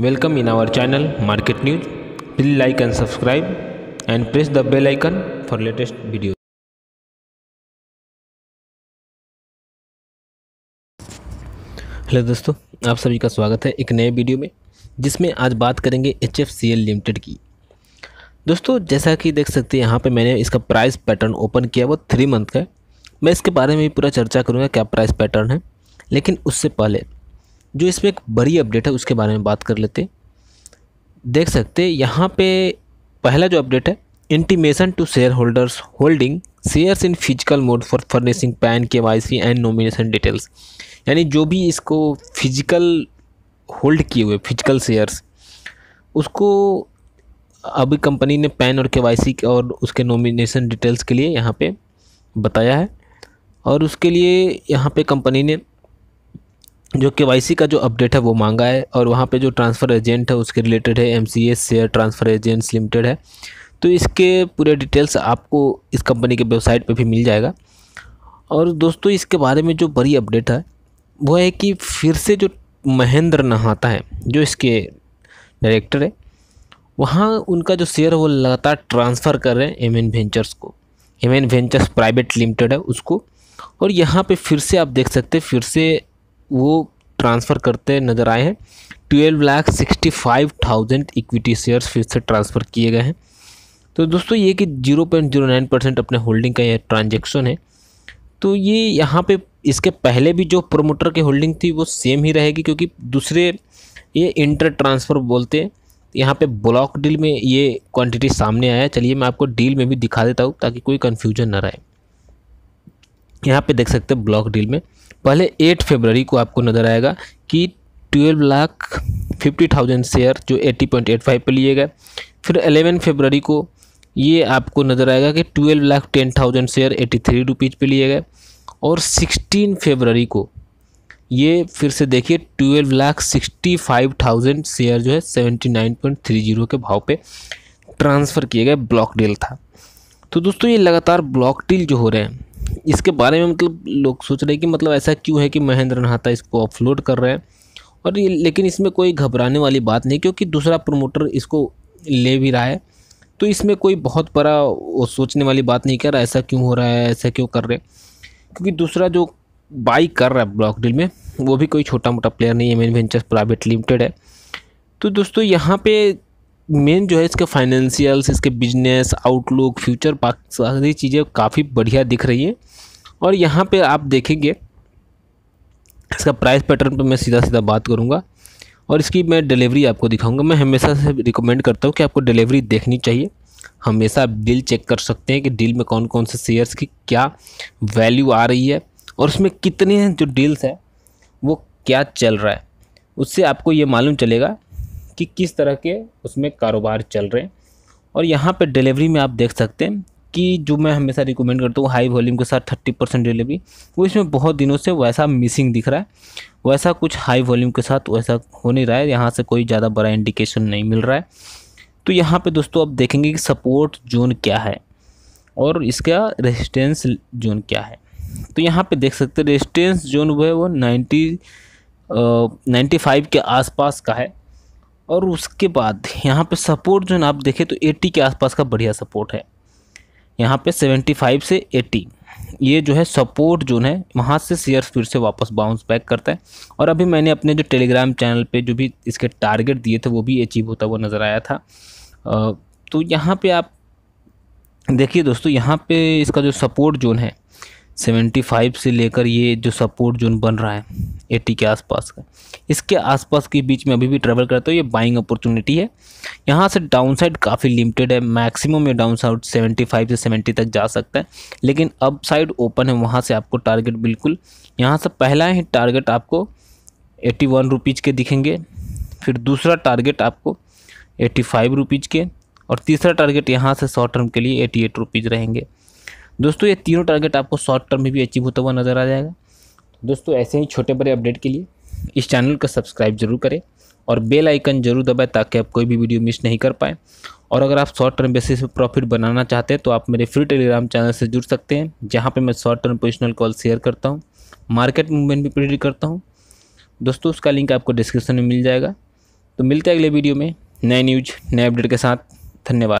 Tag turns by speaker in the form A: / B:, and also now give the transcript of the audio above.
A: Welcome in our channel Market News. Please like and subscribe and press the bell icon for latest videos. Hello दोस्तों आप सभी का स्वागत है एक नए वीडियो में जिसमें आज बात करेंगे एच एफ लिमिटेड की दोस्तों जैसा कि देख सकते हैं यहाँ पे मैंने इसका प्राइस पैटर्न ओपन किया वो थ्री मंथ का है मैं इसके बारे में भी पूरा चर्चा करूँगा क्या प्राइस पैटर्न है लेकिन उससे पहले जो इसमें एक बड़ी अपडेट है उसके बारे में बात कर लेते देख सकते यहाँ पे पहला जो अपडेट है intimation to share holders holding shares in physical mode for furnishing PAN K Y C and nomination details यानी जो भी इसको फिजिकल होल्ड किए हुए फिजिकल शेयर्स उसको अभी कंपनी ने पैन और के वाई सी और उसके नॉमिनेशन डिटेल्स के लिए यहाँ पे बताया है और उसके लिए यहाँ पे कंपनी ने जो के का जो अपडेट है वो मांगा है और वहाँ पे जो ट्रांसफ़र एजेंट है उसके रिलेटेड है M C share transfer agents limited है तो इसके पूरे डिटेल्स आपको इस कंपनी के वेबसाइट पे भी मिल जाएगा और दोस्तों इसके बारे में जो बड़ी अपडेट है वो है कि फिर से जो महेंद्र नहाता है जो इसके डायरेक्टर है वहाँ उनका जो शेयर है वो लगातार ट्रांसफ़र कर रहे हैं एम एन वेंचर्स को M N ventures private limited है उसको और यहाँ पे फिर से आप देख सकते हैं फिर से वो ट्रांसफ़र करते नज़र आए हैं twelve lakh sixty five thousand equity shares फिर से ट्रांसफ़र किए गए हैं तो दोस्तों ये कि zero point zero nine percent अपने होल्डिंग का यह ट्रांजेक्शन है तो ये यहाँ पे इसके पहले भी जो प्रोमोटर की होल्डिंग थी वो सेम ही रहेगी क्योंकि दूसरे ये इंटर ट्रांसफ़र बोलते हैं यहाँ पे ब्लॉक डील में ये क्वांटिटी सामने आया चलिए मैं आपको डील में भी दिखा देता हूँ ताकि कोई कन्फ्यूजन ना रहे यहाँ पे देख सकते हैं ब्लॉक डील में पहले एट फरवरी को आपको नज़र आएगा कि twelve lakh fifty thousand share जो एट्टी पॉइंट एट फाइव पर लिए गए फिर एलेवन फेबररी को ये आपको नज़र आएगा कि twelve lakh ten thousand share 83 three rupees पर लिए गए और सिक्सटीन फरवरी को ये फिर से देखिए 12 lakh sixty five thousand share जो है seventy nine point three zero के भाव पे ट्रांसफ़र किए गए ब्लॉक डील था तो दोस्तों ये लगातार ब्लॉक डील जो हो रहे हैं इसके बारे में मतलब लोग सोच रहे हैं कि मतलब ऐसा क्यों है कि महेंद्र नहाता इसको अपलोड कर रहे हैं और ये लेकिन इसमें कोई घबराने वाली बात नहीं क्योंकि दूसरा प्रमोटर इसको ले भी रहा है तो इसमें कोई बहुत बड़ा वो सोचने वाली बात नहीं कर रहा ऐसा क्यों हो रहा है ऐसा क्यों कर रहे क्योंकि दूसरा जो बाई कर रहा है ब्लॉक डील में वो भी कोई छोटा मोटा प्लेयर नहीं है मेन वेंचर्स प्राइवेट लिमिटेड है तो दोस्तों यहाँ पे मेन जो है इसके फाइनेंशियल्स इसके बिजनेस आउटलुक फ्यूचर सारी चीज़ें काफ़ी बढ़िया दिख रही हैं और यहाँ पे आप देखेंगे इसका प्राइस पैटर्न पे मैं सीधा सीधा बात करूँगा और इसकी मैं डिलीवरी आपको दिखाऊंगा मैं हमेशा से रिकमेंड करता हूँ कि आपको डिलीवरी देखनी चाहिए हमेशा आप डील चेक कर सकते हैं कि डील में कौन कौन से शेयर्स की क्या वैल्यू आ रही है और उसमें कितने जो डील्स हैं वो क्या चल रहा है उससे आपको ये मालूम चलेगा कि किस तरह के उसमें कारोबार चल रहे हैं और यहाँ पर डिलीवरी में आप देख सकते हैं कि जो मैं हमेशा रिकमेंड करता हूँ हाई वॉल्यूम के साथ थर्टी परसेंट डिलीवरी वो इसमें बहुत दिनों से वैसा मिसिंग दिख रहा है वैसा कुछ हाई वॉल्यूम के साथ वैसा हो नहीं रहा है यहाँ से कोई ज़्यादा बड़ा इंडिकेशन नहीं मिल रहा है तो यहाँ पे दोस्तों आप देखेंगे कि सपोर्ट जोन क्या है और इसका रेजिस्टेंस जोन क्या है तो यहाँ पर देख सकते हैं रेजिस्टेंस जोन वो है वो नाइन्टी नाइन्टी फाइव के आसपास का है और उसके बाद यहाँ पे सपोर्ट जो है आप देखें तो 80 के आसपास का बढ़िया सपोर्ट है यहाँ पे 75 से 80 ये जो है सपोर्ट जो है वहाँ से शेयर फिर से वापस बाउंस बैक करता है और अभी मैंने अपने जो टेलीग्राम चैनल पे जो भी इसके टारगेट दिए थे वो भी अचीव होता हुआ नज़र आया था तो यहाँ पे आप देखिए दोस्तों यहाँ पे इसका जो सपोर्ट जोन है सेवेंटी फाइव से लेकर ये जो सपोर्ट जोन बन रहा है एटी के आसपास का इसके आसपास के बीच में अभी भी ट्रेवल करते हो ये बाइंग अपॉर्चुनिटी है यहाँ से डाउनसाइड काफ़ी लिमिटेड है मैक्सिमम ये डाउन साइड सेवेंटी से सेवेंटी तक जा सकता है लेकिन अब साइड ओपन है वहाँ से आपको टारगेट बिल्कुल यहाँ से पहला ही टारगेट आपको एट्टी वन रुपीज़ के दिखेंगे फिर दूसरा टारगेट आपको एट्टी फाइव रुपीज़ के और तीसरा टारगेट यहाँ से शॉर्ट टर्म के लिए एटी एट रुपीज़ रहेंगे दोस्तों ये तीनों टारगेट आपको शॉर्ट टर्म में भी अचीव होता हुआ नज़र आ जाएगा दोस्तों ऐसे ही छोटे बड़े अपडेट के लिए इस चैनल को सब्सक्राइब जरूर करें और बेल आइकन जरूर दबाएं ताकि आप कोई भी वीडियो मिस नहीं कर पाएँ और अगर आप शॉर्ट टर्म बेसिस पर प्रॉफिट बनाना चाहते हैं तो आप मेरे फ्री टेलीग्राम चैनल से जुड़ सकते हैं जहाँ पर मैं short term positional call share करता हूँ मार्केट मूवमेंट भी प्रेडिक करता हूँ दोस्तों उसका लिंक आपको डिस्क्रिप्शन में मिल जाएगा तो मिलते हैं अगले वीडियो में नए न्यूज नए अपडेट के साथ धन्यवाद